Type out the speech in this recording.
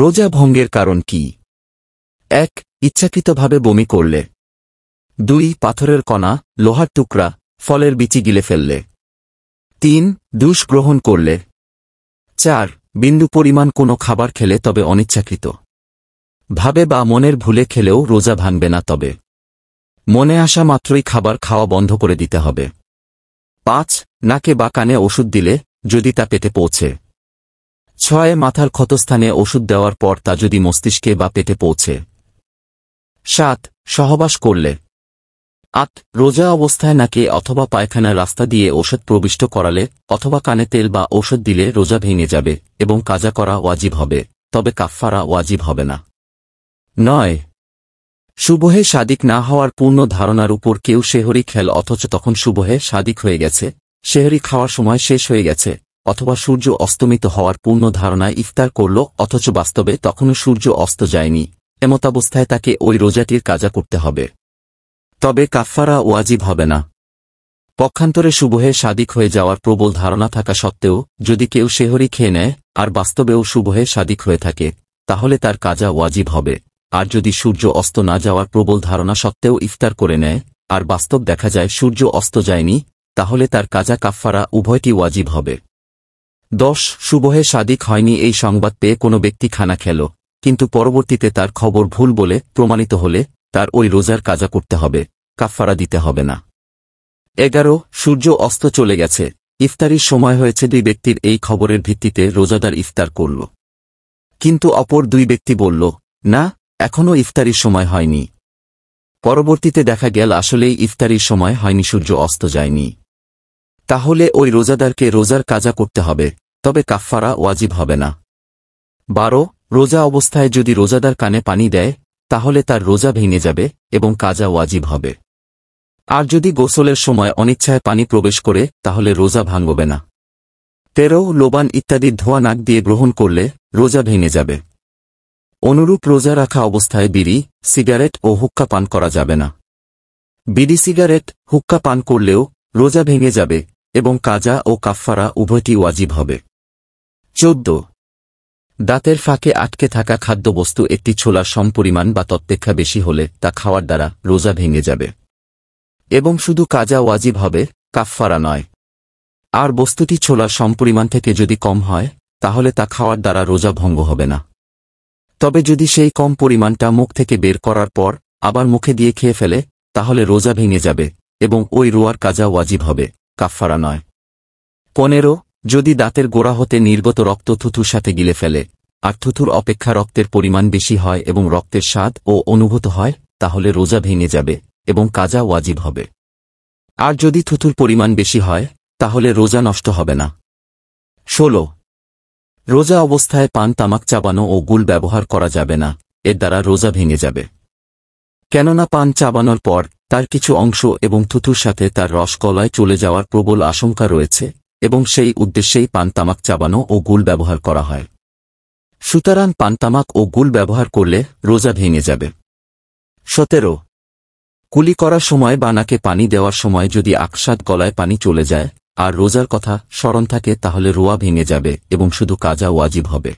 রোজা ভঙ্গের কারণ কি এক ইচ্ছাকৃতভাবে বমি করলে দুই পাথরের কণা লোহার টুকরা ফলের বিচি গিলে ফেললে তিন দুষ গ্রহণ করলে চার বিন্দু পরিমাণ কোনো খাবার খেলে তবে অনিচ্ছাকৃত ভাবে বা মনের ভুলে খেলেও রোজা ভাঙবে না তবে মনে আসা মাত্রই খাবার খাওয়া বন্ধ করে দিতে হবে পাঁচ নাকে বা কানে ওষুধ দিলে যদি তা পেতে পৌঁছে ছয়ে মাথার ক্ষতস্থানে ওষুধ দেওয়ার পর তা যদি মস্তিষ্কে বা পেটে পৌঁছে সাত সহবাস করলে আট রোজা অবস্থায় নাকে অথবা পায়খানার রাস্তা দিয়ে ওষুধ প্রবিষ্ট করালে অথবা কানে তেল বা ওষুধ দিলে রোজা ভেঙে যাবে এবং কাজা করা ওয়াজিব হবে তবে কাফফারা ওয়াজিব হবে না নয় শুভহে সাদিক না হওয়ার পূর্ণ ধারণার উপর কেউ শেহরি খেল অথচ তখন শুভহে সাদিক হয়ে গেছে শেহরি খাওয়ার সময় শেষ হয়ে গেছে অথবা সূর্য অস্তমিত হওয়ার পূর্ণ ধারণায় ইফতার করল অথচ বাস্তবে তখনও সূর্য অস্ত যায়নি এমতাবস্থায় তাকে ওই রোজাটির কাজা করতে হবে তবে কাফফারা ওয়াজিব হবে না পক্ষান্তরে শুভহে সাদিক হয়ে যাওয়ার প্রবল ধারণা থাকা সত্ত্বেও যদি কেউ শেহরি খেয়ে নেয় আর বাস্তবেও শুভহে সাদিক হয়ে থাকে তাহলে তার কাজা ওয়াজিব হবে আর যদি সূর্য অস্ত না যাওয়ার প্রবল ধারণা সত্ত্বেও ইফতার করে নেয় আর বাস্তব দেখা যায় সূর্য অস্ত যায়নি তাহলে তার কাজা কাফফারা উভয়টি ওয়াজিব হবে দশ সুবহে সাদিক হয়নি এই সংবাদ পেয়ে কোনো ব্যক্তি খানা খেল কিন্তু পরবর্তীতে তার খবর ভুল বলে প্রমাণিত হলে তার ওই রোজার কাজা করতে হবে কাফারা দিতে হবে না এগারো সূর্য অস্ত চলে গেছে ইফতারির সময় হয়েছে দুই ব্যক্তির এই খবরের ভিত্তিতে রোজাদার ইফতার করল কিন্তু অপর দুই ব্যক্তি বলল না এখনও ইফতারির সময় হয়নি পরবর্তীতে দেখা গেল আসলেই ইফতারির সময় হয়নি সূর্য অস্ত যায়নি তাহলে ওই রোজাদারকে রোজার কাজা করতে হবে তবে কাফফারা ওয়াজিব হবে না বারো রোজা অবস্থায় যদি রোজাদার কানে পানি দেয় তাহলে তার রোজা ভেঙে যাবে এবং কাজা ওয়াজিব হবে আর যদি গোসলের সময় অনিচ্ছায় পানি প্রবেশ করে তাহলে রোজা ভাঙবে না তেরো লোবান ইত্যাদি ধোয়া নাক দিয়ে গ্রহণ করলে রোজা ভেঙে যাবে অনুরূপ রোজা রাখা অবস্থায় বিড়ি সিগারেট ও হুক্কা পান করা যাবে না বিড়ি সিগারেট হুক্কা পান করলেও রোজা ভেঙে যাবে এবং কাজা ও কাফফারা উভয়টি ওয়াজিব হবে চোদ্দ দাঁতের ফাঁকে আটকে থাকা খাদ্যবস্তু একটি ছোলা সমপরিমাণ বা তত্ত্বেক্ষা বেশি হলে তা খাওয়ার দ্বারা রোজা ভেঙে যাবে এবং শুধু কাজা ওয়াজিব হবে কাফফারা নয় আর বস্তুটি ছোলা সমপরিমাণ থেকে যদি কম হয় তাহলে তা খাওয়ার দ্বারা রোজা ভঙ্গ হবে না তবে যদি সেই কম পরিমাণটা মুখ থেকে বের করার পর আবার মুখে দিয়ে খেয়ে ফেলে তাহলে রোজা ভেঙে যাবে এবং ওই রোয়ার কাজা ওয়াজিব হবে কাফফারা নয় পনেরো যদি দাঁতের গোড়া হতে নির্গত রক্ত থুথুর সাথে গিলে ফেলে আর থুথুর অপেক্ষা রক্তের পরিমাণ বেশি হয় এবং রক্তের স্বাদ ও অনুভূত হয় তাহলে রোজা ভেঙে যাবে এবং কাজা ওয়াজিব হবে আর যদি থুথুর পরিমাণ বেশি হয় তাহলে রোজা নষ্ট হবে না ষোল রোজা অবস্থায় পান তামাক চাবানো ও গুল ব্যবহার করা যাবে না এর দ্বারা রোজা ভেঙে যাবে কেননা পান চাবানোর পর তার কিছু অংশ এবং থুথুর সাথে তার রস চলে যাওয়ার প্রবল আশঙ্কা রয়েছে এবং সেই উদ্দেশ্যেই পান তামাক চাবানো ও গুল ব্যবহার করা হয় সুতরাং পান তামাক ও গুল ব্যবহার করলে রোজা ভেঙে যাবে সতেরো কুলি করার সময় বানাকে পানি দেওয়ার সময় যদি আকসাদ গলায় পানি চলে যায় আর রোজার কথা স্মরণ থাকে তাহলে রোয়া ভেঙে যাবে এবং শুধু কাজা ওয়াজিব হবে